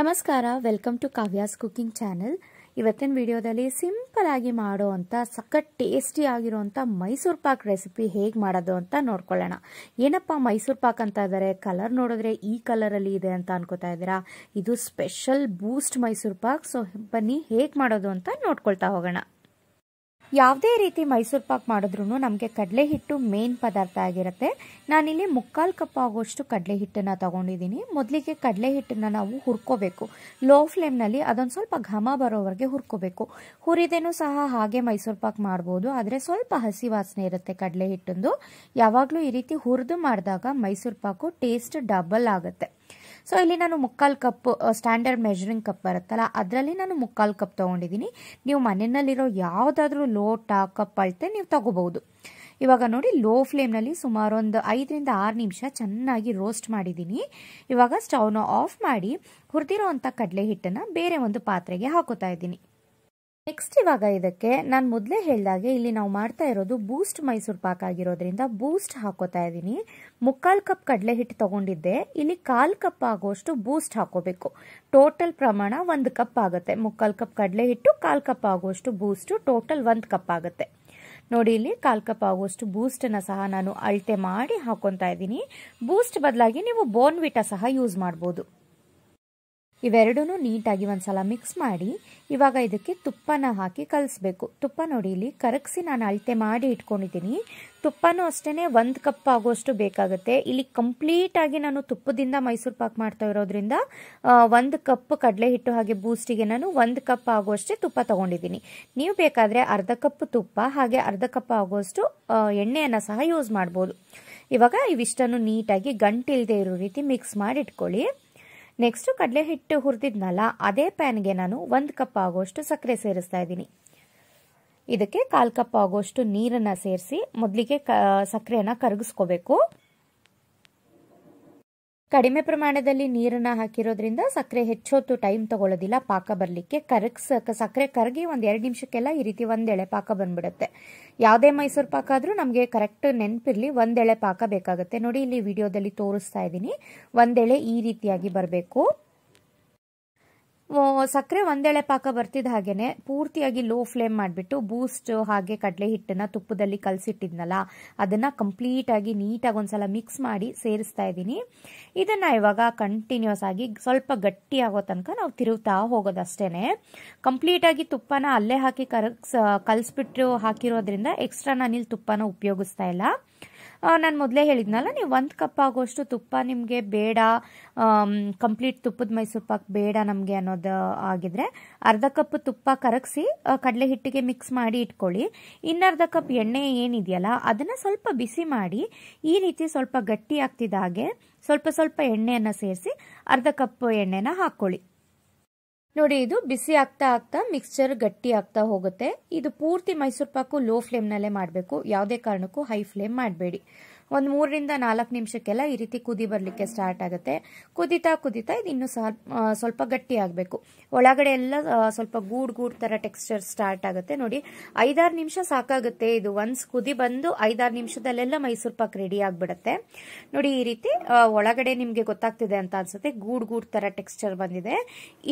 ನಮಸ್ಕಾರ welcome to Kavya's cooking channel ಇವತ್ತಿನ ವಿಡಿಯೋದಲ್ಲಿ ಸಿಂಪಲ್ ಆಗಿ ಮಾಡೋ ಅಂಥ ಸಖತ್ ಟೇಸ್ಟಿ ಮೈಸೂರು ಪಾಕ್ ರೆಸಿಪಿ ಹೇಗೆ ಮಾಡೋದು ಅಂತ ನೋಡ್ಕೊಳ್ಳೋಣ ಏನಪ್ಪ ಮೈಸೂರು ಪಾಕ್ ಅಂತ ಇದ್ದಾರೆ ಕಲರ್ ನೋಡಿದ್ರೆ ಈ ಕಲರಲ್ಲಿ ಇದೆ ಅಂತ ಅನ್ಕೋತಾ ಇದ್ದೀರಾ ಇದು special Boost Mysore pak so ಬನ್ನಿ ಹೇಗೆ ಮಾಡೋದು ಅಂತ ನೋಡ್ಕೊಳ್ತಾ ಹೋಗೋಣ ಯಾವುದೇ ರೀತಿ ಮೈಸೂರು ಪಾಕ್ ಮಾಡಿದ್ರು ನಮಗೆ ಕಡಲೆ ಹಿಟ್ಟು ಮೇನ್ ಪದಾರ್ಥ ಆಗಿರುತ್ತೆ ನಾನಿಲ್ಲಿ ಮುಕ್ಕಾಲು ಕಪ್ ಆಗುವಷ್ಟು ಕಡಲೆ ಹಿಟ್ಟನ್ನು ತಗೊಂಡಿದ್ದೀನಿ ಮೊದಲಿಗೆ ಕಡಲೆ ಹಿಟ್ಟನ್ನು ನಾವು ಹುರ್ಕೋಬೇಕು ಲೋ ಫ್ಲೇಮ್ನಲ್ಲಿ ಅದೊಂದು ಸ್ವಲ್ಪ ಘಮ ಬರೋವರೆಗೆ ಹುರ್ಕೋಬೇಕು ಹುರಿದೇನೂ ಸಹ ಹಾಗೆ ಮೈಸೂರು ಪಾಕ್ ಮಾಡ್ಬೋದು ಆದರೆ ಸ್ವಲ್ಪ ಹಸಿ ವಾಸನೆ ಇರುತ್ತೆ ಕಡಲೆ ಹಿಟ್ಟೊಂದು ಯಾವಾಗಲೂ ಈ ರೀತಿ ಹುರಿದು ಮಾಡಿದಾಗ ಮೈಸೂರು ಪಾಕು ಟೇಸ್ಟ್ ಡಬಲ್ ಆಗುತ್ತೆ ಸೊ ಇಲ್ಲಿ ನಾನು ಮುಕ್ಕಾಲು ಕಪ್ ಸ್ಟ್ಯಾಂಡರ್ಡ್ ಮೆಜರಿಂಗ್ ಕಪ್ ಬರುತ್ತಲ್ಲ ಅದರಲ್ಲಿ ನಾನು ಮುಕ್ಕಾಲು ಕಪ್ ತೊಗೊಂಡಿದ್ದೀನಿ ನೀವು ಮನೆಯಲ್ಲಿರೋ ಯಾವುದಾದ್ರೂ ಲೋಟ ಕಪ್ ಅಳತೆ ನೀವು ತಗೋಬಹುದು ಇವಾಗ ನೋಡಿ ಲೋ ಫ್ಲೇಮ್ನಲ್ಲಿ ಸುಮಾರೊಂದು ಐದರಿಂದ ಆರು ನಿಮಿಷ ಚೆನ್ನಾಗಿ ರೋಸ್ಟ್ ಮಾಡಿದ್ದೀನಿ ಇವಾಗ ಸ್ಟವ್ನ ಆಫ್ ಮಾಡಿ ಹುರಿದಿರೋ ಅಂಥ ಕಡಲೆ ಹಿಟ್ಟನ್ನು ಬೇರೆ ಒಂದು ಪಾತ್ರೆಗೆ ಹಾಕೋತಾ ಇದ್ದೀನಿ ನೆಕ್ಸ್ಟ್ ಇವಾಗ ಇದಕ್ಕೆ ನಾನು ಮೊದಲೇ ಹೇಳಿದಾಗೆ ಇಲ್ಲಿ ನಾವು ಮಾಡ್ತಾ ಇರೋದು ಬೂಸ್ಟ್ ಮೈಸೂರು ಪಾಕ್ ಆಗಿರೋದ್ರಿಂದ ಬೂಸ್ಟ್ ಹಾಕೋತಾ ಇದ್ದೀನಿ ಮುಕ್ಕಾಲು ಕಪ್ ಕಡಲೆ ಹಿಟ್ಟು ತಗೊಂಡಿದ್ದೆ ಇಲ್ಲಿ ಕಾಲು ಕಪ್ ಆಗೋಷ್ಟು ಬೂಸ್ಟ್ ಹಾಕೋಬೇಕು ಟೋಟಲ್ ಪ್ರಮಾಣ ಒಂದು ಕಪ್ ಆಗುತ್ತೆ ಮುಕ್ಕಾಲು ಕಪ್ ಕಡಲೆ ಹಿಟ್ಟು ಕಾಲು ಕಪ್ ಆಗೋಷ್ಟು ಬೂಸ್ಟು ಟೋಟಲ್ ಒಂದು ಕಪ್ ಆಗುತ್ತೆ ನೋಡಿ ಇಲ್ಲಿ ಕಾಲು ಕಪ್ ಆಗುವಷ್ಟು ಬೂಸ್ಟನ್ನು ಸಹ ನಾನು ಅಳತೆ ಮಾಡಿ ಹಾಕೊತಾ ಇದ್ದೀನಿ ಬೂಸ್ಟ್ ಬದಲಾಗಿ ನೀವು ಬೋನ್ವಿಟ ಸಹ ಯೂಸ್ ಮಾಡ್ಬೋದು ಇವೆರಡೂ ನೀಟಾಗಿ ಒಂದು ಸಲ ಮಿಕ್ಸ್ ಮಾಡಿ ಇವಾಗ ಇದಕ್ಕೆ ತುಪ್ಪನ ಹಾಕಿ ಕಲಿಸ್ಬೇಕು ತುಪ್ಪ ನೋಡಿ ಇಲ್ಲಿ ಕರಗಿಸಿ ನಾನು ಅಳತೆ ಮಾಡಿ ಇಟ್ಕೊಂಡಿದ್ದೀನಿ ತುಪ್ಪನೂ ಅಷ್ಟೇ ಒಂದು ಕಪ್ ಆಗೋಷ್ಟು ಬೇಕಾಗುತ್ತೆ ಇಲ್ಲಿ ಕಂಪ್ಲೀಟಾಗಿ ನಾನು ತುಪ್ಪದಿಂದ ಮೈಸೂರು ಪಾಕ್ ಮಾಡ್ತಾ ಇರೋದ್ರಿಂದ ಒಂದು ಕಪ್ ಕಡಲೆ ಹಿಟ್ಟು ಹಾಗೆ ಬೂಸ್ಟಿಗೆ ನಾನು ಒಂದು ಕಪ್ ಆಗುವಷ್ಟೇ ತುಪ್ಪ ತಗೊಂಡಿದ್ದೀನಿ ನೀವು ಬೇಕಾದರೆ ಅರ್ಧ ಕಪ್ ತುಪ್ಪ ಹಾಗೆ ಅರ್ಧ ಕಪ್ ಆಗೋಷ್ಟು ಎಣ್ಣೆಯನ್ನು ಸಹ ಯೂಸ್ ಮಾಡ್ಬೋದು ಇವಾಗ ಇವಿಷ್ಟನ್ನು ನೀಟಾಗಿ ಗಂಟಿಲ್ಲದೆ ಇರೋ ರೀತಿ ಮಿಕ್ಸ್ ಮಾಡಿ ಇಟ್ಕೊಳ್ಳಿ ನೆಕ್ಸ್ಟ್ ಕಡಲೆ ಹಿಟ್ಟು ಹುರಿದಿದ್ನಲ್ಲ ಅದೇ ಪ್ಯಾನ್ಗೆ ನಾನು ಒಂದು ಕಪ್ ಆಗೋಷ್ಟು ಸಕ್ಕರೆ ಸೇರಿಸ್ತಾ ಇದ್ದೀನಿ ಇದಕ್ಕೆ ಕಾಲು ಕಪ್ ಆಗೋಷ್ಟು ನೀರನ್ನು ಸೇರಿಸಿ ಮೊದಲಿಗೆ ಕ ಸಕ್ಕರೆನ ಕರಗಿಸ್ಕೋಬೇಕು ಕಡಿಮೆ ಪ್ರಮಾಣದಲ್ಲಿ ನೀರನ್ನ ಹಾಕಿರೋದ್ರಿಂದ ಸಕ್ಕರೆ ಹೆಚ್ಚೊತ್ತು ಟೈಮ್ ತಗೊಳ್ಳೋದಿಲ್ಲ ಪಾಕ ಬರಲಿಕ್ಕೆ ಕರಗ್ ಸಕ್ಕರೆ ಕರಗಿ ಒಂದ್ ಎರಡು ನಿಮಿಷಕ್ಕೆಲ್ಲ ಈ ರೀತಿ ಒಂದೆಳೆ ಪಾಕ ಬಂದ್ಬಿಡುತ್ತೆ ಯಾವುದೇ ಮೈಸೂರು ಪಾಕ ಆದ್ರೂ ನಮಗೆ ಕರೆಕ್ಟ್ ನೆನಪಿರ್ಲಿ ಒಂದೆಳೆ ಪಾಕ ಬೇಕಾಗುತ್ತೆ ನೋಡಿ ಇಲ್ಲಿ ವಿಡಿಯೋದಲ್ಲಿ ತೋರಿಸ್ತಾ ಇದ್ದೀನಿ ಒಂದೆಳೆ ಈ ರೀತಿಯಾಗಿ ಬರಬೇಕು ಸಕ್ಕರೆ ಒಂದೆಳೆ ಪಾಕ ಬರ್ತಿದ್ದ ಹಾಗೇನೆ ಪೂರ್ತಿಯಾಗಿ ಲೋ ಫ್ಲೇಮ್ ಮಾಡಿಬಿಟ್ಟು ಬೂಸ್ಟ್ ಹಾಗೆ ಕಡಲೆ ಹಿಟ್ಟನ್ನ ತುಪ್ಪದಲ್ಲಿ ಕಲಸಿಟ್ಟಿದ್ನಲ್ಲ ಅದನ್ನ ಕಂಪ್ಲೀಟ್ ಆಗಿ ನೀಟಾಗಿ ಒಂದ್ಸಲ ಮಿಕ್ಸ್ ಮಾಡಿ ಸೇರಿಸ್ತಾ ಇದ್ದೀನಿ ಇದನ್ನ ಇವಾಗ ಕಂಟಿನ್ಯೂಸ್ ಆಗಿ ಸ್ವಲ್ಪ ಗಟ್ಟಿ ಆಗೋ ತನಕ ನಾವು ತಿರುಗ್ತಾ ಹೋಗೋದಷ್ಟೇನೆ ಕಂಪ್ಲೀಟ್ ಆಗಿ ತುಪ್ಪನ ಅಲ್ಲೇ ಹಾಕಿ ಕರಗ್ಸ್ ಕಲಸ್ಬಿಟ್ಟು ಹಾಕಿರೋದ್ರಿಂದ ಎಕ್ಸ್ಟ್ರಾ ನಾನಿಲ್ಲಿ ತುಪ್ಪನ ಉಪಯೋಗಿಸ್ತಾ ಇಲ್ಲ ನಾನು ಮೊದಲೇ ಹೇಳಿದ್ನಲ್ಲ ನೀವು ಒಂದು ಕಪ್ ಆಗೋಷ್ಟು ತುಪ್ಪ ನಿಮಗೆ ಬೇಡ ಕಂಪ್ಲೀಟ್ ತುಪ್ಪದ ಮೈಸೂರು ಪಾಕ್ ಬೇಡ ನಮಗೆ ಅನ್ನೋದು ಆಗಿದ್ರೆ ಅರ್ಧ ಕಪ್ ತುಪ್ಪ ಕರಗಿಸಿ ಕಡಲೆ ಹಿಟ್ಟಿಗೆ ಮಿಕ್ಸ್ ಮಾಡಿ ಇಟ್ಕೊಳ್ಳಿ ಇನ್ನರ್ಧ ಕಪ್ ಎಣ್ಣೆ ಏನಿದೆಯಲ್ಲ ಅದನ್ನು ಸ್ವಲ್ಪ ಬಿಸಿ ಮಾಡಿ ಈ ರೀತಿ ಸ್ವಲ್ಪ ಗಟ್ಟಿ ಆಗ್ತಿದ್ದ ಹಾಗೆ ಸ್ವಲ್ಪ ಸ್ವಲ್ಪ ಎಣ್ಣೆಯನ್ನು ಸೇರಿಸಿ ಅರ್ಧ ಕಪ್ ಎಣ್ಣೆನ ಹಾಕ್ಕೊಳ್ಳಿ ನೋಡಿ ಇದು ಬಿಸಿ ಆಗ್ತಾ ಆಗ್ತಾ ಮಿಕ್ಸ್ಚರ್ ಗಟ್ಟಿ ಆಗ್ತಾ ಹೋಗುತ್ತೆ ಇದು ಪೂರ್ತಿ ಮೈಸೂರು ಪಾಕು ಲೋ ಫ್ಲೇಮ್ ನಲ್ಲೇ ಮಾಡಬೇಕು ಯಾವುದೇ ಕಾರಣಕ್ಕೂ ಹೈ ಫ್ಲೇಮ್ ಮಾಡಬೇಡಿ ಒಂದು ಮೂರರಿಂದ ನಾಲ್ಕು ನಿಮಿಷಕ್ಕೆಲ್ಲ ಈ ರೀತಿ ಕುದಿ ಬರಲಿಕ್ಕೆ ಸ್ಟಾರ್ಟ್ ಆಗುತ್ತೆ ಕುದಿತಾ ಕುದಿತಾ ಇದು ಇನ್ನೂ ಸ್ವಲ್ಪ ಗಟ್ಟಿ ಆಗಬೇಕು ಒಳಗಡೆ ಎಲ್ಲ ಸ್ವಲ್ಪ ಗೂಡ್ ಗೂಡ್ ಥರ ಟೆಕ್ಸ್ಚರ್ ಸ್ಟಾರ್ಟ್ ಆಗುತ್ತೆ ನೋಡಿ ಐದಾರು ನಿಮಿಷ ಸಾಕಾಗುತ್ತೆ ಇದು ಒನ್ಸ್ ಕುದಿ ಬಂದು ಐದಾರು ನಿಮಿಷದಲ್ಲೆಲ್ಲ ಮೈಸೂರು ಪಾಕ್ ರೆಡಿ ಆಗಿಬಿಡುತ್ತೆ ನೋಡಿ ಈ ರೀತಿ ಒಳಗಡೆ ನಿಮಗೆ ಗೊತ್ತಾಗ್ತಿದೆ ಅಂತ ಅನ್ಸುತ್ತೆ ಗೂಡ್ ಗೂಡ್ ಥರ ಟೆಕ್ಸ್ಚರ್ ಬಂದಿದೆ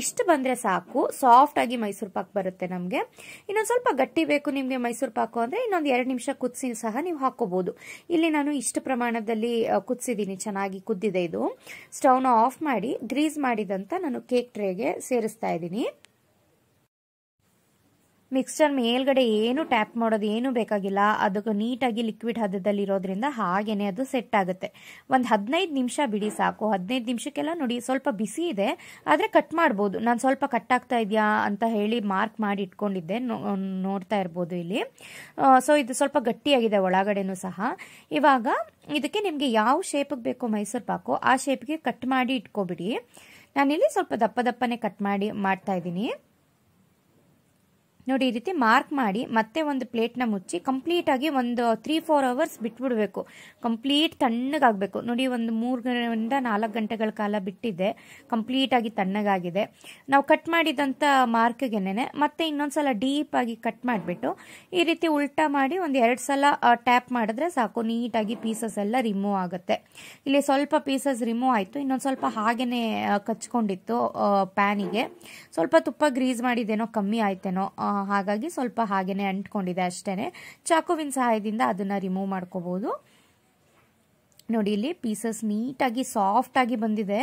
ಇಷ್ಟು ಬಂದರೆ ಸಾಕು ಸಾಫ್ಟ್ ಆಗಿ ಮೈಸೂರು ಪಾಕ್ ಬರುತ್ತೆ ನಮಗೆ ಇನ್ನೊಂದು ಸ್ವಲ್ಪ ಗಟ್ಟಿ ಬೇಕು ನಿಮಗೆ ಮೈಸೂರು ಪಾಕು ಅಂದರೆ ಇನ್ನೊಂದು ಎರಡು ನಿಮಿಷ ಕುದಿಸಿ ಸಹ ನೀವು ಹಾಕೋಬಹುದು ಇಲ್ಲಿ ನಾನು ಇಷ್ಟು ಪ್ರಮಾಣದಲ್ಲಿ ಕುದಿಸಿದ್ದೀನಿ ಚೆನ್ನಾಗಿ ಕುದ್ದಿದೆ ಇದು ಸ್ಟವ್ನ ಆಫ್ ಮಾಡಿ ಗ್ರೀಸ್ ಮಾಡಿದಂತ ನಾನು ಕೇಕ್ ಟ್ರೇಗೆ ಸೇರಿಸ್ತಾ ಇದ್ದೀನಿ ಮಿಕ್ಸ್ಚರ್ ಮೇಲ್ಗಡೆ ಏನು ಟ್ಯಾಪ್ ಮಾಡೋದು ಏನು ಬೇಕಾಗಿಲ್ಲ ಅದಕ್ಕೆ ನೀಟಾಗಿ ಲಿಕ್ವಿಡ್ ಹದದಲ್ಲಿ ಇರೋದ್ರಿಂದ ಹಾಗೇನೆ ಅದು ಸೆಟ್ ಆಗುತ್ತೆ ಒಂದು ಹದಿನೈದು ನಿಮಿಷ ಬಿಡಿ ಸಾಕು ಹದಿನೈದು ನಿಮಿಷಕ್ಕೆಲ್ಲ ನೋಡಿ ಸ್ವಲ್ಪ ಬಿಸಿ ಇದೆ ಆದರೆ ಕಟ್ ಮಾಡ್ಬೋದು ನಾನು ಸ್ವಲ್ಪ ಕಟ್ ಆಗ್ತಾ ಇದೆಯಾ ಅಂತ ಹೇಳಿ ಮಾರ್ಕ್ ಮಾಡಿ ಇಟ್ಕೊಂಡಿದ್ದೆ ನೋಡ್ತಾ ಇರ್ಬೋದು ಇಲ್ಲಿ ಸೊ ಇದು ಸ್ವಲ್ಪ ಗಟ್ಟಿಯಾಗಿದೆ ಒಳಗಡೆನೂ ಸಹ ಇವಾಗ ಇದಕ್ಕೆ ನಿಮಗೆ ಯಾವ ಶೇಪಿಗೆ ಬೇಕೋ ಮೈಸೂರು ಪಾಕು ಆ ಶೇಪ್ಗೆ ಕಟ್ ಮಾಡಿ ಇಟ್ಕೊಬಿಡಿ ನಾನಿಲ್ಲಿ ಸ್ವಲ್ಪ ದಪ್ಪ ದಪ್ಪನೆ ಕಟ್ ಮಾಡಿ ಮಾಡ್ತಾ ಇದ್ದೀನಿ ನೋಡಿ ಈ ರೀತಿ ಮಾರ್ಕ್ ಮಾಡಿ ಮತ್ತೆ ಒಂದು ಪ್ಲೇಟ್ನ ಮುಚ್ಚಿ ಕಂಪ್ಲೀಟಾಗಿ ಒಂದು ತ್ರೀ ಫೋರ್ ಅವರ್ಸ್ ಬಿಟ್ಬಿಡಬೇಕು ಕಂಪ್ಲೀಟ್ ತಣ್ಣಗಾಗಬೇಕು ನೋಡಿ ಒಂದು ಮೂರರಿಂದ ನಾಲ್ಕು ಗಂಟೆಗಳ ಕಾಲ ಕಂಪ್ಲೀಟ್ ಕಂಪ್ಲೀಟಾಗಿ ತಣ್ಣಗಾಗಿದೆ ನಾವು ಕಟ್ ಮಾಡಿದಂಥ ಮಾರ್ಕ್ಗೆನೇ ಮತ್ತೆ ಇನ್ನೊಂದು ಸಲ ಡೀಪಾಗಿ ಕಟ್ ಮಾಡಿಬಿಟ್ಟು ಈ ರೀತಿ ಉಲ್ಟಾ ಮಾಡಿ ಒಂದು ಎರಡು ಸಲ ಟ್ಯಾಪ್ ಮಾಡಿದ್ರೆ ಸಾಕು ನೀಟಾಗಿ ಪೀಸಸ್ ಎಲ್ಲ ರಿಮೂವ್ ಆಗುತ್ತೆ ಇಲ್ಲಿ ಸ್ವಲ್ಪ ಪೀಸಸ್ ರಿಮೂವ್ ಆಯಿತು ಇನ್ನೊಂದು ಸ್ವಲ್ಪ ಹಾಗೆಯೇ ಕಚ್ಕೊಂಡಿತ್ತು ಪ್ಯಾನಿಗೆ ಸ್ವಲ್ಪ ತುಪ್ಪ ಗ್ರೀಸ್ ಮಾಡಿದ್ದೇನೋ ಕಮ್ಮಿ ಆಯ್ತೇನೋ ಹಾಗಾಗಿ ಸ್ವಲ್ಪ ಹಾಗೇನೆ ಅಂಟ್ಕೊಂಡಿದೆ ಅಷ್ಟೇ ಚಾಕುವಿನ ಸಹಾಯದಿಂದ ಅದನ್ನ ರಿಮೂವ್ ಮಾಡ್ಕೋಬಹುದು ನೋಡಿ ಇಲ್ಲಿ ಪೀಸಸ್ ನೀಟಾಗಿ ಸಾಫ್ಟ್ ಆಗಿ ಬಂದಿದೆ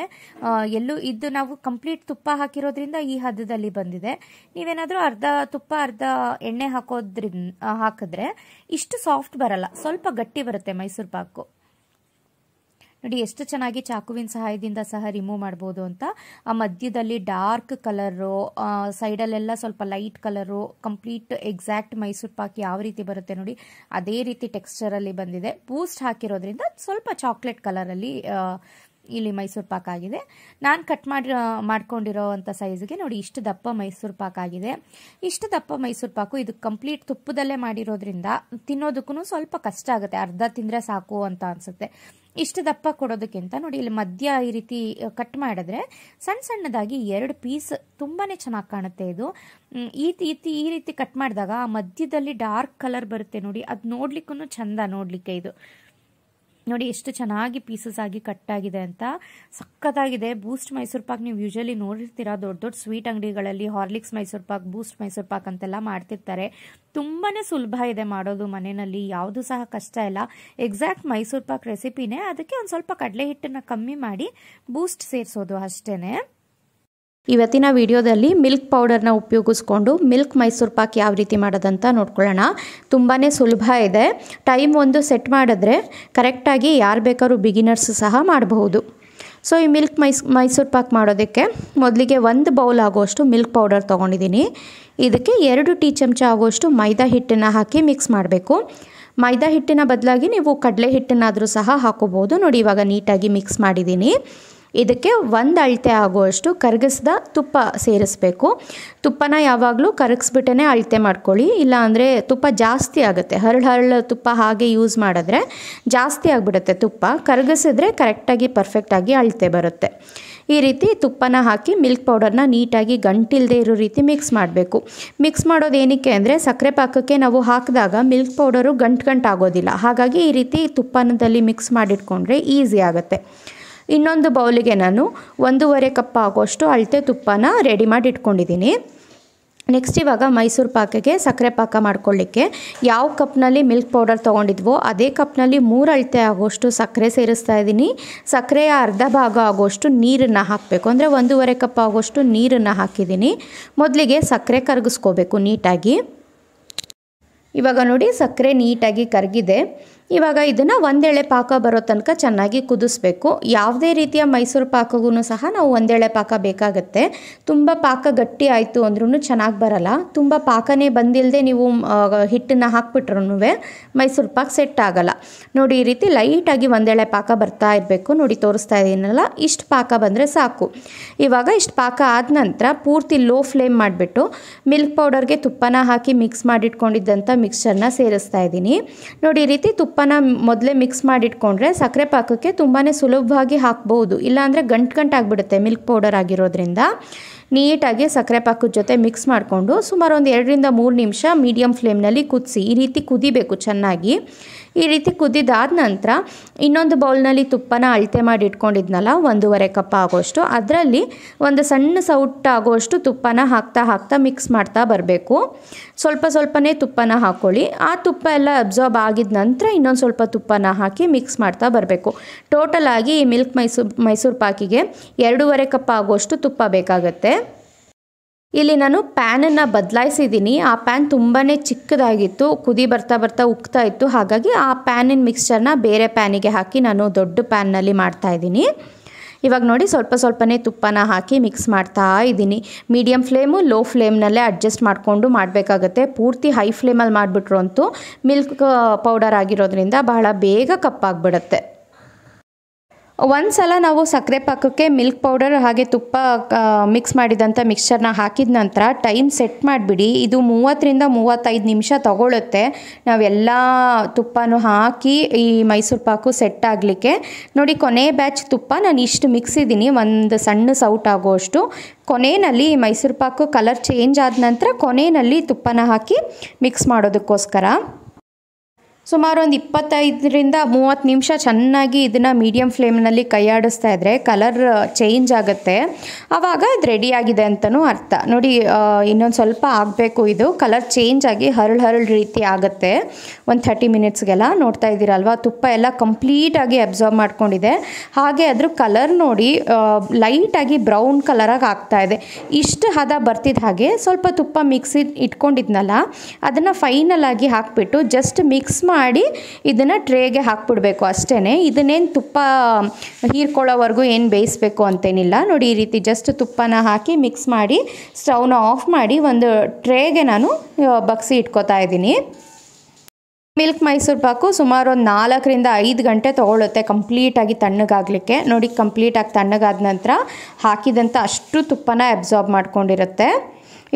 ಎಲ್ಲೂ ಇದ್ದು ನಾವು ಕಂಪ್ಲೀಟ್ ತುಪ್ಪ ಹಾಕಿರೋದ್ರಿಂದ ಈ ಹದದಲ್ಲಿ ಬಂದಿದೆ ನೀವೇನಾದರೂ ಅರ್ಧ ತುಪ್ಪ ಅರ್ಧ ಎಣ್ಣೆ ಹಾಕೋದ್ರಿಂದ ಹಾಕಿದ್ರೆ ಇಷ್ಟು ಸಾಫ್ಟ್ ಬರಲ್ಲ ಸ್ವಲ್ಪ ಗಟ್ಟಿ ಬರುತ್ತೆ ಮೈಸೂರು ಪಾಕು ನೋಡಿ ಎಷ್ಟು ಚೆನ್ನಾಗಿ ಚಾಕುವಿನ ಸಹಾಯದಿಂದ ಸಹ ರಿಮೂವ್ ಮಾಡ್ಬೋದು ಅಂತ ಆ ಮಧ್ಯದಲ್ಲಿ ಡಾರ್ಕ್ ಕಲರು ಸೈಡಲ್ಲೆಲ್ಲ ಸ್ವಲ್ಪ light colour complete exact Mysore pak ಯಾವ ರೀತಿ ಬರುತ್ತೆ ನೋಡಿ ಅದೇ ರೀತಿ ಟೆಕ್ಸ್ಚರಲ್ಲಿ ಬಂದಿದೆ ಬೂಸ್ಟ್ ಹಾಕಿರೋದ್ರಿಂದ ಸ್ವಲ್ಪ ಚಾಕ್ಲೇಟ್ ಕಲರಲ್ಲಿ ಇಲ್ಲಿ ಮೈಸೂರು ಪಾಕ್ ಆಗಿದೆ ನಾನು ಕಟ್ ಮಾಡಿ ಮಾಡ್ಕೊಂಡಿರೋ ಅಂಥ ಸೈಜ್ಗೆ ನೋಡಿ ಇಷ್ಟು ದಪ್ಪ ಮೈಸೂರು ಪಾಕ್ ಆಗಿದೆ ಇಷ್ಟು ದಪ್ಪ ಮೈಸೂರು ಪಾಕು ಇದು ಕಂಪ್ಲೀಟ್ ತುಪ್ಪದಲ್ಲೇ ಮಾಡಿರೋದ್ರಿಂದ ತಿನ್ನೋದಕ್ಕೂ ಸ್ವಲ್ಪ ಕಷ್ಟ ಆಗುತ್ತೆ ಅರ್ಧ ತಿಂದರೆ ಸಾಕು ಅಂತ ಅನಿಸುತ್ತೆ ಇಷ್ಟು ದಪ್ಪ ಕೊಡೋದಕ್ಕಿಂತ ನೋಡಿ ಇಲ್ಲಿ ಮಧ್ಯ ಈ ರೀತಿ ಕಟ್ ಮಾಡಿದ್ರೆ ಸಣ್ಣ ಸಣ್ಣದಾಗಿ ಎರಡು ಪೀಸ್ ತುಂಬಾ ಚೆನ್ನಾಗಿ ಕಾಣುತ್ತೆ ಇದು ಈ ರೀತಿ ಈ ರೀತಿ ಕಟ್ ಮಾಡಿದಾಗ ಆ ಮಧ್ಯದಲ್ಲಿ ಡಾರ್ಕ್ ಕಲರ್ ಬರುತ್ತೆ ನೋಡಿ ಅದು ನೋಡ್ಲಿಕ್ಕೂ ಚಂದ ನೋಡ್ಲಿಕ್ಕೆ ಇದು ನೋಡಿ ಎಷ್ಟು ಚೆನ್ನಾಗಿ ಪೀಸಸ್ ಆಗಿ ಕಟ್ ಆಗಿದೆ ಅಂತ ಸಖತ್ತಾಗಿದೆ ಬೂಸ್ಟ್ ಮೈಸೂರು ಪಾಕ್ ನೀವು ಯೂಶಲಿ ನೋಡಿರ್ತೀರಾ ದೊಡ್ಡ ದೊಡ್ಡ ಸ್ವೀಟ್ ಅಂಗಡಿಗಳಲ್ಲಿ ಹಾರ್ಲಿಕ್ಸ್ ಮೈಸೂರು ಪಾಕ್ ಬೂಸ್ಟ್ ಮೈಸೂರು ಪಾಕ್ ಅಂತೆಲ್ಲ ಮಾಡ್ತಿರ್ತಾರೆ ತುಂಬಾ ಸುಲಭ ಇದೆ ಮಾಡೋದು ಮನೆಯಲ್ಲಿ ಯಾವುದು ಸಹ ಕಷ್ಟ ಇಲ್ಲ ಎಕ್ಸಾಕ್ಟ್ ಮೈಸೂರು ಪಾಕ್ ರೆಸಿಪಿನೇ ಅದಕ್ಕೆ ಒಂದು ಸ್ವಲ್ಪ ಕಡಲೆ ಹಿಟ್ಟನ್ನು ಕಮ್ಮಿ ಮಾಡಿ ಬೂಸ್ಟ್ ಸೇರಿಸೋದು ಅಷ್ಟೇ ಇವತ್ತಿನ ವಿಡಿಯೋದಲ್ಲಿ ಮಿಲ್ಕ್ ಪೌಡರ್ನ ಉಪಯೋಗಿಸ್ಕೊಂಡು ಮಿಲ್ಕ್ ಮೈಸೂರು ಪಾಕ್ ಯಾವ ರೀತಿ ಮಾಡೋದಂತ ನೋಡ್ಕೊಳ್ಳೋಣ ತುಂಬಾ ಸುಲಭ ಇದೆ ಟೈಮ್ ಒಂದು ಸೆಟ್ ಮಾಡಿದ್ರೆ ಕರೆಕ್ಟಾಗಿ ಯಾರು ಬೇಕಾದ್ರೂ ಬಿಗಿನರ್ಸ್ ಸಹ ಮಾಡಬಹುದು ಸೊ ಈ ಮಿಲ್ಕ್ ಮೈಸ್ ಮೈಸೂರು ಪಾಕ್ ಮಾಡೋದಕ್ಕೆ ಮೊದಲಿಗೆ ಒಂದು ಬೌಲ್ ಆಗುವಷ್ಟು ಮಿಲ್ಕ್ ಪೌಡರ್ ತೊಗೊಂಡಿದ್ದೀನಿ ಇದಕ್ಕೆ ಎರಡು ಟೀ ಚಮಚ ಆಗೋಷ್ಟು ಮೈದಾ ಹಿಟ್ಟನ್ನು ಹಾಕಿ ಮಿಕ್ಸ್ ಮಾಡಬೇಕು ಮೈದಾ ಹಿಟ್ಟಿನ ಬದಲಾಗಿ ನೀವು ಕಡಲೆ ಹಿಟ್ಟನ್ನಾದರೂ ಸಹ ಹಾಕೋಬೋದು ನೋಡಿ ಇವಾಗ ನೀಟಾಗಿ ಮಿಕ್ಸ್ ಮಾಡಿದ್ದೀನಿ ಇದಕ್ಕೆ ಒಂದು ಅಳತೆ ಆಗುವಷ್ಟು ಕರಗಿಸ್ದ ತುಪ್ಪ ಸೇರಿಸ್ಬೇಕು ತುಪ್ಪನ ಯಾವಾಗಲೂ ಕರಗಿಸ್ಬಿಟ್ಟೇ ಅಳತೆ ಮಾಡ್ಕೊಳ್ಳಿ ಇಲ್ಲಾಂದರೆ ತುಪ್ಪ ಜಾಸ್ತಿ ಆಗುತ್ತೆ ಹರಳು ಹರಳು ತುಪ್ಪ ಹಾಗೆ ಯೂಸ್ ಮಾಡಿದ್ರೆ ಜಾಸ್ತಿ ಆಗಿಬಿಡುತ್ತೆ ತುಪ್ಪ ಕರಗಿಸಿದ್ರೆ ಕರೆಕ್ಟಾಗಿ ಪರ್ಫೆಕ್ಟಾಗಿ ಅಳತೆ ಬರುತ್ತೆ ಈ ರೀತಿ ತುಪ್ಪನ ಹಾಕಿ ಮಿಲ್ಕ್ ಪೌಡರ್ನ ನೀಟಾಗಿ ಗಂಟಿಲ್ಲದೆ ಇರೋ ರೀತಿ ಮಿಕ್ಸ್ ಮಾಡಬೇಕು ಮಿಕ್ಸ್ ಮಾಡೋದು ಏನಕ್ಕೆ ಅಂದರೆ ಸಕ್ಕರೆ ಪಾಕಕ್ಕೆ ನಾವು ಹಾಕಿದಾಗ ಮಿಲ್ಕ್ ಪೌಡರು ಗಂಟು ಆಗೋದಿಲ್ಲ ಹಾಗಾಗಿ ಈ ರೀತಿ ತುಪ್ಪನದಲ್ಲಿ ಮಿಕ್ಸ್ ಮಾಡಿಟ್ಕೊಂಡ್ರೆ ಈಸಿ ಆಗುತ್ತೆ ಇನ್ನೊಂದು ಬೌಲಿಗೆ ನಾನು ಒಂದೂವರೆ ಕಪ್ ಆಗೋಷ್ಟು ಅಳತೆ ತುಪ್ಪನ ರೆಡಿ ಮಾಡಿ ಇಟ್ಕೊಂಡಿದ್ದೀನಿ ನೆಕ್ಸ್ಟ್ ಇವಾಗ ಮೈಸೂರು ಪಾಕಿಗೆ ಸಕ್ಕರೆ ಪಾಕ ಮಾಡ್ಕೊಳ್ಳಿಕ್ಕೆ ಯಾವ ಕಪ್ನಲ್ಲಿ ಮಿಲ್ಕ್ ಪೌಡರ್ ತೊಗೊಂಡಿದ್ವೋ ಅದೇ ಕಪ್ನಲ್ಲಿ ಮೂರು ಅಳತೆ ಆಗೋಷ್ಟು ಸಕ್ಕರೆ ಸೇರಿಸ್ತಾ ಇದ್ದೀನಿ ಸಕ್ಕರೆಯ ಅರ್ಧ ಭಾಗ ಆಗೋಷ್ಟು ನೀರನ್ನು ಹಾಕಬೇಕು ಅಂದರೆ ಒಂದೂವರೆ ಕಪ್ ಆಗೋಷ್ಟು ನೀರನ್ನು ಹಾಕಿದ್ದೀನಿ ಮೊದಲಿಗೆ ಸಕ್ಕರೆ ಕರಗಿಸ್ಕೋಬೇಕು ನೀಟಾಗಿ ಇವಾಗ ನೋಡಿ ಸಕ್ಕರೆ ನೀಟಾಗಿ ಕರಗಿದೆ ಇವಾಗ ಇದನ್ನು ಒಂದೇಳೆ ಪಾಕ ಬರೋ ತನಕ ಚೆನ್ನಾಗಿ ಕುದಿಸ್ಬೇಕು ಯಾವುದೇ ರೀತಿಯ ಮೈಸೂರು ಪಾಕಗೂ ಸಹ ನಾವು ಒಂದೆಳೆ ಪಾಕ ಬೇಕಾಗತ್ತೆ ತುಂಬ ಪಾಕ ಗಟ್ಟಿ ಆಯಿತು ಅಂದ್ರೂ ಚೆನ್ನಾಗಿ ಬರಲ್ಲ ತುಂಬ ಪಾಕನೇ ಬಂದಿಲ್ಲದೆ ನೀವು ಹಿಟ್ಟನ್ನು ಹಾಕ್ಬಿಟ್ರೂ ಮೈಸೂರು ಪಾಕ ಸೆಟ್ ಆಗಲ್ಲ ನೋಡಿ ಈ ರೀತಿ ಲೈಟಾಗಿ ಒಂದೆಳೆ ಪಾಕ ಬರ್ತಾ ಇರಬೇಕು ನೋಡಿ ತೋರಿಸ್ತಾ ಇದ್ದೀನಲ್ಲ ಇಷ್ಟು ಪಾಕ ಬಂದರೆ ಸಾಕು ಇವಾಗ ಇಷ್ಟು ಪಾಕ ಆದ ನಂತರ ಪೂರ್ತಿ ಲೋ ಫ್ಲೇಮ್ ಮಾಡಿಬಿಟ್ಟು ಮಿಲ್ಕ್ ಪೌಡರ್ಗೆ ತುಪ್ಪನ ಹಾಕಿ ಮಿಕ್ಸ್ ಮಾಡಿಟ್ಕೊಂಡಿದ್ದಂಥ ಮಿಕ್ಸ್ಚರ್ನ ಸೇರಿಸ್ತಾ ಇದ್ದೀನಿ ನೋಡಿ ಈ ರೀತಿ ತುಪ್ಪ ತುಪ್ಪನ ಮೊದಲೇ ಮಿಕ್ಸ್ ಮಾಡಿಟ್ಕೊಂಡ್ರೆ ಸಕ್ಕರೆ ಪಾಕಕ್ಕೆ ತುಂಬಾ ಸುಲಭವಾಗಿ ಹಾಕ್ಬೋದು ಇಲ್ಲಾಂದರೆ ಗಂಟು ಗಂಟಾಗ್ಬಿಡುತ್ತೆ ಮಿಲ್ಕ್ ಪೌಡರ್ ಆಗಿರೋದ್ರಿಂದ ನೀಟಾಗಿ ಸಕ್ಕರೆ ಪಾಕದ ಜೊತೆ ಮಿಕ್ಸ್ ಮಾಡಿಕೊಂಡು ಸುಮಾರು ಒಂದು ಎರಡರಿಂದ ಮೂರು ನಿಮಿಷ ಮೀಡಿಯಮ್ ಫ್ಲೇಮ್ನಲ್ಲಿ ಕುದಿಸಿ ಈ ರೀತಿ ಕುದಿಬೇಕು ಚೆನ್ನಾಗಿ ಈ ರೀತಿ ಕುದಿದಾದ ನಂತರ ಇನ್ನೊಂದು ಬೌಲ್ನಲ್ಲಿ ತುಪ್ಪನ ಅಳತೆ ಮಾಡಿ ಇಟ್ಕೊಂಡಿದ್ನಲ್ಲ ಒಂದೂವರೆ ಕಪ್ ಆಗೋಷ್ಟು ಅದರಲ್ಲಿ ಒಂದು ಸಣ್ಣ ಸೌಟ್ ಆಗೋಷ್ಟು ತುಪ್ಪನ ಹಾಕ್ತಾ ಹಾಕ್ತಾ ಮಿಕ್ಸ್ ಮಾಡ್ತಾ ಬರಬೇಕು ಸ್ವಲ್ಪ ಸ್ವಲ್ಪನೇ ತುಪ್ಪನ ಹಾಕ್ಕೊಳ್ಳಿ ಆ ತುಪ್ಪ ಎಲ್ಲ ಅಬ್ಸಾರ್ಬ್ ಆಗಿದ ನಂತರ ಇನ್ನೊಂದು ಸ್ವಲ್ಪ ತುಪ್ಪನ ಹಾಕಿ ಮಿಕ್ಸ್ ಮಾಡ್ತಾ ಬರಬೇಕು ಟೋಟಲ್ ಆಗಿ ಈ ಮಿಲ್ಕ್ ಮೈಸೂರು ಮೈಸೂರು ಪಾಕಿಗೆ ಎರಡೂವರೆ ಕಪ್ ಆಗೋಷ್ಟು ತುಪ್ಪ ಬೇಕಾಗುತ್ತೆ ಇಲ್ಲಿ ನಾನು ಪ್ಯಾನನ್ನು ಬದಲಾಯಿಸಿದ್ದೀನಿ ಆ ಪ್ಯಾನ್ ತುಂಬಾ ಚಿಕ್ಕದಾಗಿತ್ತು ಕುದಿ ಬರ್ತಾ ಬರ್ತಾ ಉಕ್ತಾ ಇತ್ತು ಹಾಗಾಗಿ ಆ ಪ್ಯಾನಿನ ಮಿಕ್ಸ್ಚರ್ನ ಬೇರೆ ಪ್ಯಾನಿಗೆ ಹಾಕಿ ನಾನು ದೊಡ್ಡ ಪ್ಯಾನ್ನಲ್ಲಿ ಮಾಡ್ತಾಯಿದ್ದೀನಿ ಇವಾಗ ನೋಡಿ ಸ್ವಲ್ಪ ಸ್ವಲ್ಪನೇ ತುಪ್ಪನ ಹಾಕಿ ಮಿಕ್ಸ್ ಮಾಡ್ತಾ ಇದ್ದೀನಿ ಮೀಡಿಯಮ್ ಫ್ಲೇಮು ಲೋ ಫ್ಲೇಮ್ನಲ್ಲೇ ಅಡ್ಜಸ್ಟ್ ಮಾಡಿಕೊಂಡು ಮಾಡಬೇಕಾಗತ್ತೆ ಪೂರ್ತಿ ಹೈ ಫ್ಲೇಮಲ್ಲಿ ಮಾಡಿಬಿಟ್ರು ಅಂತೂ ಮಿಲ್ಕ್ ಪೌಡರ್ uh, ಆಗಿರೋದ್ರಿಂದ ಬಹಳ ಬೇಗ ಕಪ್ಪಾಗಿಬಿಡುತ್ತೆ ಒಂದು ಸಲ ನಾವು ಸಕ್ಕರೆ ಪಾಕಕ್ಕೆ ಮಿಲ್ಕ್ ಪೌಡರ್ ಹಾಗೆ ತುಪ್ಪ ಮಿಕ್ಸ್ ಮಾಡಿದಂಥ ಮಿಕ್ಸ್ಚರ್ನ ಹಾಕಿದ ನಂತರ ಟೈಮ್ ಸೆಟ್ ಮಾಡಿಬಿಡಿ ಇದು ಮೂವತ್ತರಿಂದ ಮೂವತ್ತೈದು ನಿಮಿಷ ತಗೊಳುತ್ತೆ ನಾವೆಲ್ಲ ತುಪ್ಪನೂ ಹಾಕಿ ಈ ಮೈಸೂರು ಪಾಕು ಸೆಟ್ ಆಗಲಿಕ್ಕೆ ನೋಡಿ ಕೊನೆ ಬ್ಯಾಚ್ ತುಪ್ಪ ನಾನು ಇಷ್ಟು ಇದ್ದೀನಿ ಒಂದು ಸಣ್ಣ ಸೌಟ್ ಆಗೋಷ್ಟು ಕೊನೆಯಲ್ಲಿ ಮೈಸೂರು ಪಾಕು ಕಲರ್ ಚೇಂಜ್ ಆದ ನಂತರ ಕೊನೆಯಲ್ಲಿ ತುಪ್ಪನ ಹಾಕಿ ಮಿಕ್ಸ್ ಮಾಡೋದಕ್ಕೋಸ್ಕರ ಸುಮಾರು ಒಂದು ಇಪ್ಪತ್ತೈದರಿಂದ ಮೂವತ್ತು ನಿಮಿಷ ಚೆನ್ನಾಗಿ ಇದನ್ನು ಮೀಡಿಯಮ್ ಫ್ಲೇಮ್ನಲ್ಲಿ ಕೈಯಾಡಿಸ್ತಾ ಇದ್ದರೆ ಕಲರ್ ಚೇಂಜ್ uh, ಆಗುತ್ತೆ ಆವಾಗ ಇದು ರೆಡಿಯಾಗಿದೆ ಅಂತಲೂ ಅರ್ಥ ನೋಡಿ ಇನ್ನೊಂದು ಸ್ವಲ್ಪ ಆಗಬೇಕು ಇದು ಕಲರ್ ಚೇಂಜ್ ಆಗಿ ಹರಳು ಹರಳು ರೀತಿ ಆಗುತ್ತೆ ಒಂದು ಥರ್ಟಿ ಮಿನಿಟ್ಸ್ಗೆಲ್ಲ ನೋಡ್ತಾ ಇದ್ದೀರಲ್ವ ತುಪ್ಪ ಎಲ್ಲ ಕಂಪ್ಲೀಟಾಗಿ ಅಬ್ಸರ್ವ್ ಮಾಡ್ಕೊಂಡಿದೆ ಹಾಗೆ ಅದ್ರ ಕಲರ್ ನೋಡಿ ಲೈಟಾಗಿ ಬ್ರೌನ್ ಕಲರಾಗಿ ಆಗ್ತಾ ಇದೆ ಇಷ್ಟು ಹದ ಬರ್ತಿದ್ದ ಹಾಗೆ ಸ್ವಲ್ಪ ತುಪ್ಪ ಮಿಕ್ಸಿ ಇಟ್ಕೊಂಡಿದ್ನಲ್ಲ ಅದನ್ನು ಫೈನಲ್ ಆಗಿ ಹಾಕಿಬಿಟ್ಟು ಜಸ್ಟ್ ಮಿಕ್ಸ್ ಮಾಡಿ ಮಾಡಿ ಇದನ್ನು ಟ್ರೇಗೆ ಹಾಕ್ಬಿಡ್ಬೇಕು ಅಷ್ಟೇ ಇದನ್ನೇನು ತುಪ್ಪ ಹೀರ್ಕೊಳ್ಳೋವರೆಗೂ ಏನು ಬೇಯಿಸ್ಬೇಕು ಅಂತೇನಿಲ್ಲ ನೋಡಿ ಈ ರೀತಿ ಜಸ್ಟ್ ತುಪ್ಪನ ಹಾಕಿ ಮಿಕ್ಸ್ ಮಾಡಿ ಸ್ಟವ್ನ ಆಫ್ ಮಾಡಿ ಒಂದು ಟ್ರೇಗೆ ನಾನು ಬಗ್ಸಿ ಇಟ್ಕೋತಾ ಇದ್ದೀನಿ ಮಿಲ್ಕ್ ಮೈಸೂರು ಪಾಕು ಸುಮಾರು ಒಂದು ನಾಲ್ಕರಿಂದ ಐದು ಗಂಟೆ ತೊಗೊಳುತ್ತೆ ಕಂಪ್ಲೀಟಾಗಿ ತಣ್ಣಗಾಗಲಿಕ್ಕೆ ನೋಡಿ ಕಂಪ್ಲೀಟಾಗಿ ತಣ್ಣಗಾದ ನಂತರ ಹಾಕಿದಂಥ ಅಷ್ಟು ತುಪ್ಪನ ಅಬ್ಸಾರ್ಬ್ ಮಾಡ್ಕೊಂಡಿರುತ್ತೆ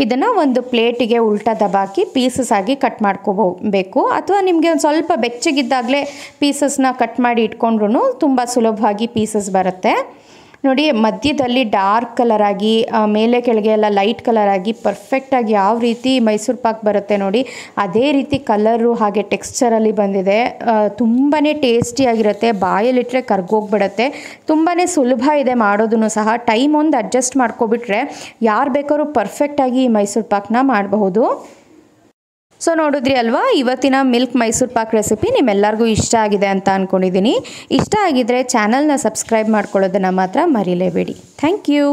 ಇದನ್ನು ಒಂದು ಪ್ಲೇಟಿಗೆ ಉಲ್ಟಾ ದಬಾಕಿ ಪೀಸಸ್ ಆಗಿ ಕಟ್ ಮಾಡ್ಕೋಬೇಕು ಅಥವಾ ನಿಮಗೆ ಒಂದು ಸ್ವಲ್ಪ ಬೆಚ್ಚಗಿದ್ದಾಗಲೇ ಪೀಸಸ್ನ ಕಟ್ ಮಾಡಿ ಇಟ್ಕೊಂಡ್ರೂ ತುಂಬ ಸುಲಭವಾಗಿ ಪೀಸಸ್ ಬರುತ್ತೆ ನೋಡಿ ಮಧ್ಯದಲ್ಲಿ ಡಾರ್ಕ್ ಕಲರಾಗಿ ಮೇಲೆ ಕೆಳಗೆ ಎಲ್ಲ ಲೈಟ್ ಕಲರಾಗಿ ಆಗಿ ಪರ್ಫೆಕ್ಟಾಗಿ ಯಾವ ರೀತಿ ಮೈಸೂರು ಪಾಕ್ ಬರುತ್ತೆ ನೋಡಿ ಅದೇ ರೀತಿ ಕಲರು ಹಾಗೆ ಟೆಕ್ಸ್ಚರಲ್ಲಿ ಬಂದಿದೆ ತುಂಬಾ ಟೇಸ್ಟಿಯಾಗಿರುತ್ತೆ ಬಾಯಲ್ಲಿಟ್ಟರೆ ಕರ್ಗೋಗ್ಬಿಡತ್ತೆ ತುಂಬಾ ಸುಲಭ ಇದೆ ಮಾಡೋದನ್ನು ಸಹ ಟೈಮ್ ಒಂದು ಅಡ್ಜಸ್ಟ್ ಮಾಡ್ಕೊಬಿಟ್ರೆ ಯಾರು ಬೇಕಾದ್ರೂ ಪರ್ಫೆಕ್ಟಾಗಿ ಈ ಮೈಸೂರು ಪಾಕ್ನ ಮಾಡಬಹುದು ಸೊ ನೋಡಿದ್ರಿ ಅಲ್ವಾ ಇವತ್ತಿನ ಮಿಲ್ಕ್ ಮೈಸೂರು ಪಾಕ್ ರೆಸಿಪಿ ನಿಮ್ಮೆಲ್ಲರಿಗೂ ಇಷ್ಟ ಆಗಿದೆ ಅಂತ ಅಂದ್ಕೊಂಡಿದ್ದೀನಿ ಇಷ್ಟ ಆಗಿದ್ದರೆ ಚಾನಲ್ನ ಸಬ್ಸ್ಕ್ರೈಬ್ ಮಾಡ್ಕೊಳ್ಳೋದನ್ನು ಮಾತ್ರ ಮರೀಲೇಬೇಡಿ ಥ್ಯಾಂಕ್ ಯು